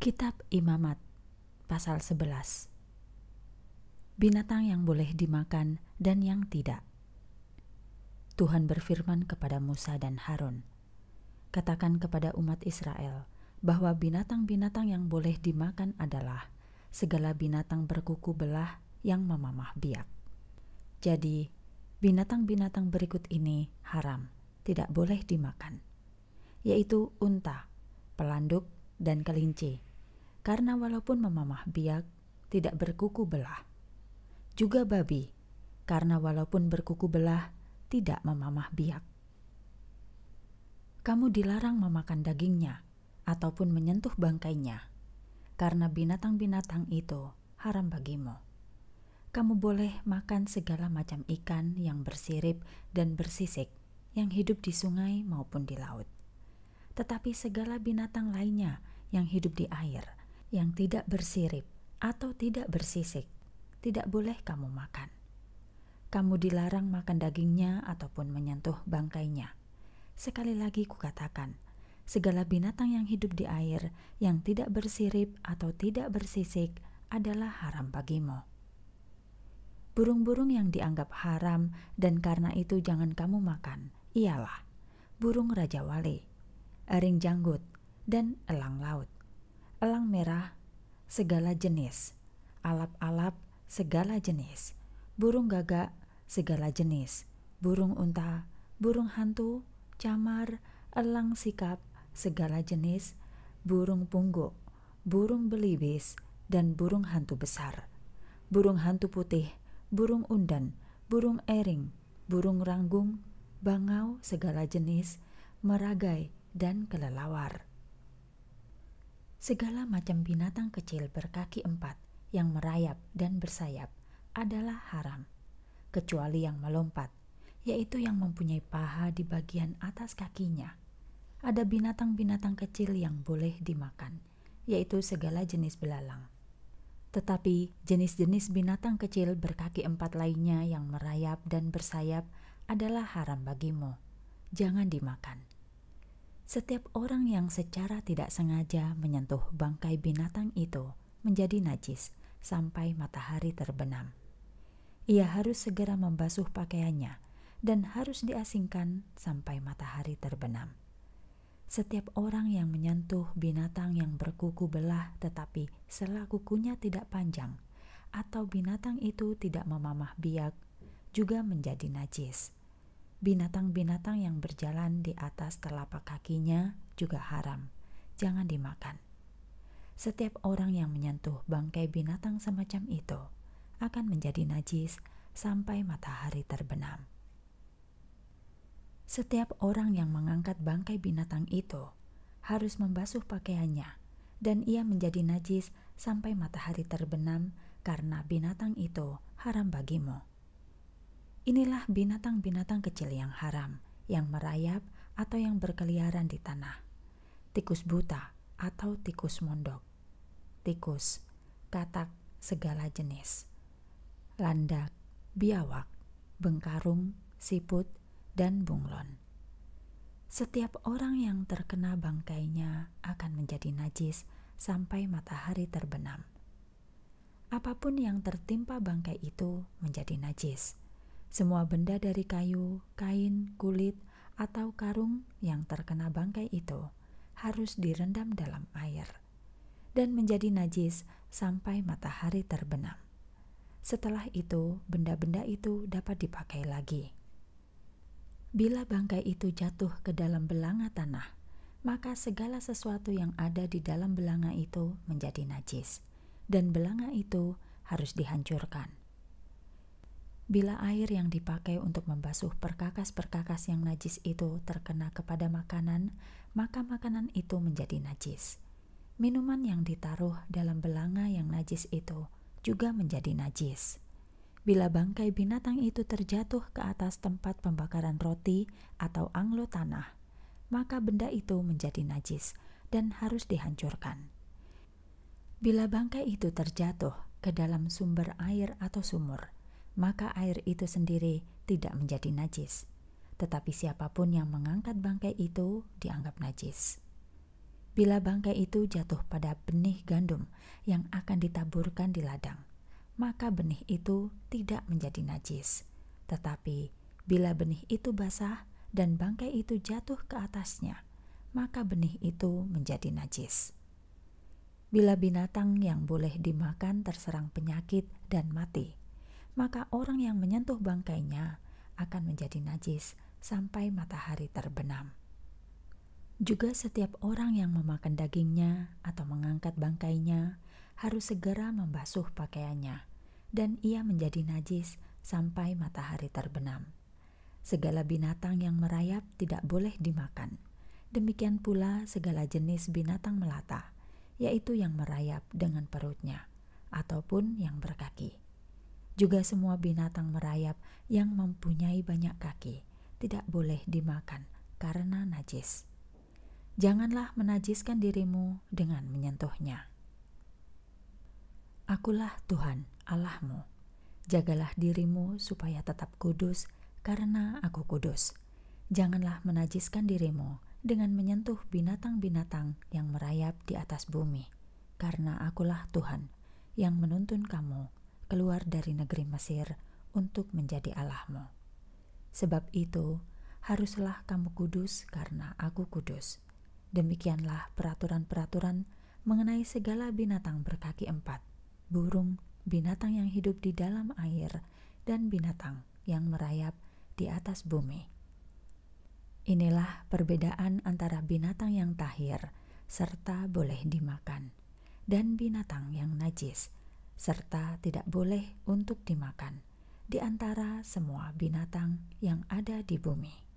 Kitab Imamat pasal 11 Binatang yang boleh dimakan dan yang tidak Tuhan berfirman kepada Musa dan Harun Katakan kepada umat Israel bahwa binatang-binatang yang boleh dimakan adalah segala binatang berkuku belah yang memamah biak. Jadi, binatang-binatang berikut ini haram, tidak boleh dimakan, yaitu unta, pelanduk, dan kelinci karena walaupun memamah biak, tidak berkuku belah. Juga babi, karena walaupun berkuku belah, tidak memamah biak. Kamu dilarang memakan dagingnya ataupun menyentuh bangkainya, karena binatang-binatang itu haram bagimu. Kamu boleh makan segala macam ikan yang bersirip dan bersisik, yang hidup di sungai maupun di laut. Tetapi segala binatang lainnya yang hidup di air – yang tidak bersirip atau tidak bersisik, tidak boleh kamu makan. Kamu dilarang makan dagingnya ataupun menyentuh bangkainya. Sekali lagi kukatakan, segala binatang yang hidup di air yang tidak bersirip atau tidak bersisik adalah haram bagimu burung-burung yang dianggap haram dan karena itu jangan kamu makan ialah burung raja wali, ering janggut, dan elang laut elang merah segala jenis, alap-alap segala jenis, burung gagak segala jenis, burung unta, burung hantu, camar, elang sikap segala jenis, burung pungguk, burung belibis, dan burung hantu besar. Burung hantu putih, burung undan, burung ering, burung ranggung, bangau segala jenis, meragai, dan kelelawar. Segala macam binatang kecil berkaki empat yang merayap dan bersayap adalah haram, kecuali yang melompat, yaitu yang mempunyai paha di bagian atas kakinya. Ada binatang-binatang kecil yang boleh dimakan, yaitu segala jenis belalang. Tetapi jenis-jenis binatang kecil berkaki empat lainnya yang merayap dan bersayap adalah haram bagimu. Jangan dimakan. Setiap orang yang secara tidak sengaja menyentuh bangkai binatang itu menjadi najis sampai matahari terbenam. Ia harus segera membasuh pakaiannya dan harus diasingkan sampai matahari terbenam. Setiap orang yang menyentuh binatang yang berkuku belah tetapi sela kukunya tidak panjang atau binatang itu tidak memamah biak juga menjadi najis. Binatang-binatang yang berjalan di atas telapak kakinya juga haram. Jangan dimakan. Setiap orang yang menyentuh bangkai binatang semacam itu akan menjadi najis sampai matahari terbenam. Setiap orang yang mengangkat bangkai binatang itu harus membasuh pakaiannya, dan ia menjadi najis sampai matahari terbenam karena binatang itu haram bagimu. Inilah binatang-binatang kecil yang haram, yang merayap atau yang berkeliaran di tanah. Tikus buta atau tikus mondok. Tikus, katak segala jenis. Landak, biawak, bengkarung, siput, dan bunglon. Setiap orang yang terkena bangkainya akan menjadi najis sampai matahari terbenam. Apapun yang tertimpa bangkai itu menjadi najis semua benda dari kayu, kain, kulit, atau karung yang terkena bangkai itu harus direndam dalam air dan menjadi najis sampai matahari terbenam. Setelah itu, benda-benda itu dapat dipakai lagi. Bila bangkai itu jatuh ke dalam belanga tanah, maka segala sesuatu yang ada di dalam belanga itu menjadi najis, dan belanga itu harus dihancurkan. Bila air yang dipakai untuk membasuh perkakas-perkakas yang najis itu terkena kepada makanan, maka makanan itu menjadi najis. Minuman yang ditaruh dalam belanga yang najis itu juga menjadi najis. Bila bangkai binatang itu terjatuh ke atas tempat pembakaran roti atau anglo tanah, maka benda itu menjadi najis dan harus dihancurkan. Bila bangkai itu terjatuh ke dalam sumber air atau sumur, maka air itu sendiri tidak menjadi najis, tetapi siapapun yang mengangkat bangkai itu dianggap najis. Bila bangkai itu jatuh pada benih gandum yang akan ditaburkan di ladang, maka benih itu tidak menjadi najis. Tetapi bila benih itu basah dan bangkai itu jatuh ke atasnya, maka benih itu menjadi najis. Bila binatang yang boleh dimakan terserang penyakit dan mati, maka orang yang menyentuh bangkainya akan menjadi najis sampai matahari terbenam. Juga setiap orang yang memakan dagingnya atau mengangkat bangkainya harus segera membasuh pakaiannya dan ia menjadi najis sampai matahari terbenam. Segala binatang yang merayap tidak boleh dimakan. Demikian pula segala jenis binatang melata, yaitu yang merayap dengan perutnya ataupun yang berkaki juga semua binatang merayap yang mempunyai banyak kaki tidak boleh dimakan karena najis. Janganlah menajiskan dirimu dengan menyentuhnya. Akulah Tuhan Allahmu. Jagalah dirimu supaya tetap kudus, karena Aku kudus. Janganlah menajiskan dirimu dengan menyentuh binatang-binatang yang merayap di atas bumi, karena Akulah Tuhan yang menuntun kamu keluar dari negeri Mesir untuk menjadi Allahmu. Sebab itu, haruslah kamu kudus karena aku kudus. Demikianlah peraturan-peraturan mengenai segala binatang berkaki empat, burung, binatang yang hidup di dalam air, dan binatang yang merayap di atas bumi. Inilah perbedaan antara binatang yang tahir serta boleh dimakan dan binatang yang najis serta tidak boleh untuk dimakan di antara semua binatang yang ada di bumi.